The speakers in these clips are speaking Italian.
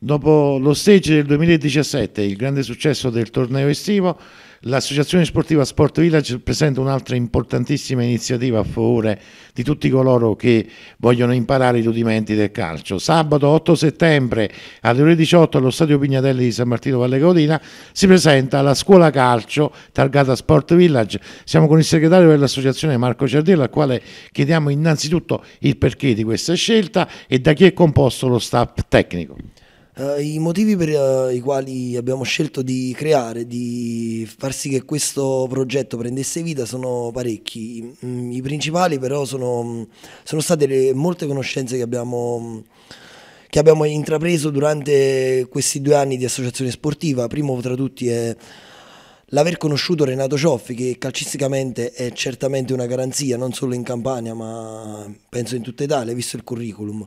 Dopo lo stage del 2017 e il grande successo del torneo estivo, l'Associazione Sportiva Sport Village presenta un'altra importantissima iniziativa a favore di tutti coloro che vogliono imparare i rudimenti del calcio. Sabato 8 settembre alle ore 18 allo Stadio Pignatelli di San Martino Valle Caudina si presenta la scuola calcio targata Sport Village. Siamo con il segretario dell'associazione Marco Ciardello al quale chiediamo innanzitutto il perché di questa scelta e da chi è composto lo staff tecnico. Uh, I motivi per uh, i quali abbiamo scelto di creare, di far sì che questo progetto prendesse vita sono parecchi. Mm, I principali però sono, mm, sono state le molte conoscenze che abbiamo mm, che abbiamo intrapreso durante questi due anni di associazione sportiva. Primo tra tutti è l'aver conosciuto Renato Cioffi, che calcisticamente è certamente una garanzia, non solo in Campania, ma penso in tutta Italia, visto il curriculum.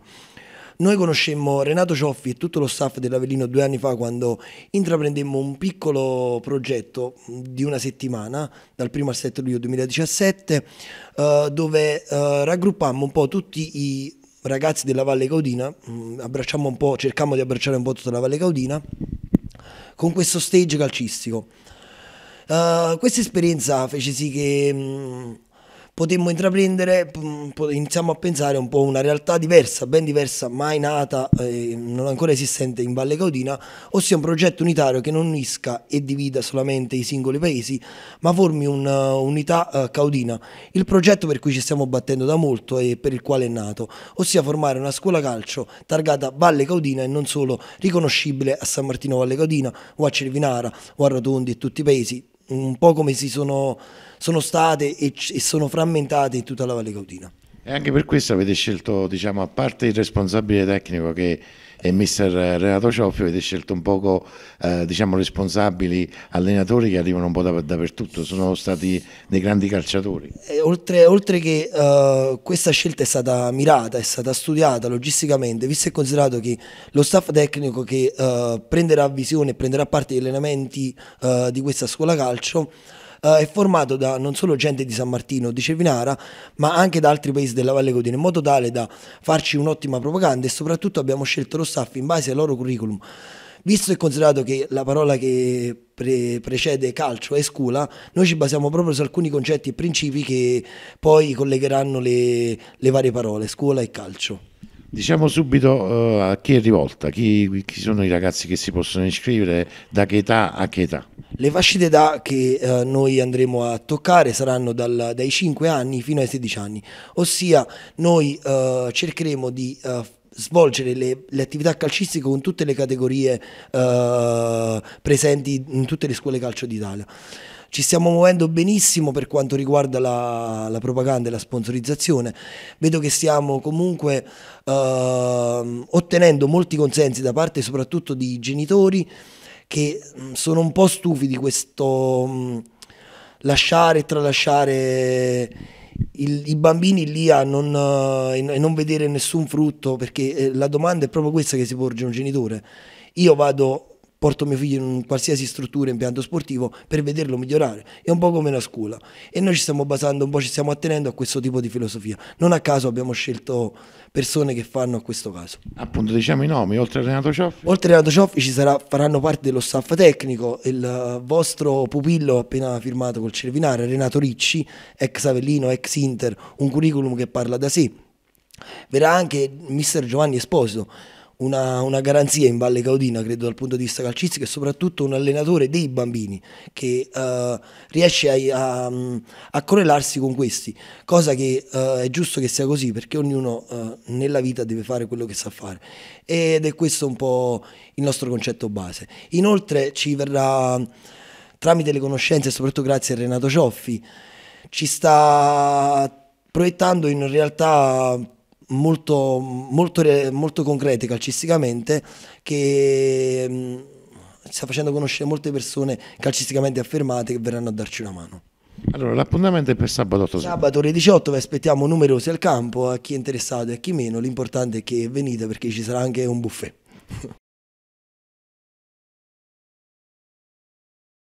Noi conoscemmo Renato Cioffi e tutto lo staff dell'Avellino due anni fa quando intraprendemmo un piccolo progetto mm, di una settimana, dal 1 al 7 luglio 2017, eh, dove eh, raggruppammo un po' tutti i ragazzi della Valle Caudina, mm, abbracciamo un po', cercammo di abbracciare un po' tutta la Valle Caudina, con questo stage calcistico. Uh, questa esperienza fece sì che mh, mm, potemmo intraprendere, mm, iniziamo a pensare un po' una realtà diversa, ben diversa, mai nata, eh, non ancora esistente in Valle Caudina, ossia un progetto unitario che non unisca e divida solamente i singoli paesi, ma formi un'unità eh, eh, caudina. Il progetto per cui ci stiamo battendo da molto e per il quale è nato, ossia formare una scuola calcio targata Valle Caudina e non solo riconoscibile a San Martino Valle Caudina o a Cervinara o a Rotondi e tutti i paesi un po' come si sono, sono state e, e sono frammentate in tutta la Valle Caudina. E anche per questo avete scelto, diciamo, a parte il responsabile tecnico che è mister Renato Cioffi, avete scelto un poco, eh, diciamo, responsabili allenatori che arrivano un po' da, dappertutto, sono stati dei grandi calciatori. E eh, oltre, oltre, che uh, questa scelta è stata mirata, è stata studiata logisticamente, visto e considerato che lo staff tecnico che uh, prenderà visione e prenderà parte agli allenamenti uh, di questa scuola calcio, eh, è formato da non solo gente di San Martino, o di Cervinara, ma anche da altri paesi della Valle Codina, in modo tale da farci un'ottima propaganda e soprattutto abbiamo scelto lo staff in base al loro curriculum. Visto e considerato che la parola che pre- precede calcio è scuola, noi ci basiamo proprio su alcuni concetti e principi che poi collegheranno le, le varie parole, scuola e calcio. Diciamo subito uh, a chi è rivolta, chi, chi, sono i ragazzi che si possono iscrivere, da che età a che età. Le fascine d'età che eh, noi andremo a toccare saranno dal, dai 5 anni fino ai 16 anni, ossia noi eh, cercheremo di eh, svolgere le, le, attività calcistiche con tutte le categorie eh, presenti in tutte le scuole calcio d'Italia ci stiamo muovendo benissimo per quanto riguarda la, la, propaganda e la sponsorizzazione. Vedo che stiamo comunque eh, ottenendo molti consensi da parte soprattutto di genitori che mm, sono un po' stufi di questo mm, lasciare e tralasciare il, i bambini lì a non, uh, non, vedere nessun frutto, perché eh, la domanda è proprio questa che si porge un genitore. Io vado porto mio figlio in un qualsiasi struttura, impianto sportivo, per vederlo migliorare. È un po' come la scuola. E noi ci stiamo basando, un po' ci stiamo attenendo a questo tipo di filosofia. Non a caso abbiamo scelto persone che fanno questo caso. Appunto, diciamo i nomi, oltre a Renato Cioffi? Oltre a Renato Cioffi ci sarà, faranno parte dello staff tecnico il vostro pupillo appena firmato col Cervinare, Renato Ricci, ex Avellino, ex Inter, un curriculum che parla da sé. Verrà anche mister Giovanni Esposito una, una, garanzia in Valle Caudina, credo dal punto di vista calcistico e soprattutto un allenatore dei bambini che uh, riesce a, a, a, correlarsi con questi, cosa che uh, è giusto che sia così perché ognuno uh, nella vita deve fare quello che sa fare ed è questo un po' il nostro concetto base. Inoltre ci verrà tramite le conoscenze, soprattutto grazie a Renato Cioffi, ci sta proiettando in realtà molto, molto, molto concrete calcisticamente che mh, mm, sta facendo conoscere molte persone calcisticamente affermate che verranno a darci una mano. Allora, l'appuntamento è per sabato 8 Sabato ore 18, vi aspettiamo numerosi al campo, a chi è interessato e a chi meno, l'importante è che venite perché ci sarà anche un buffet.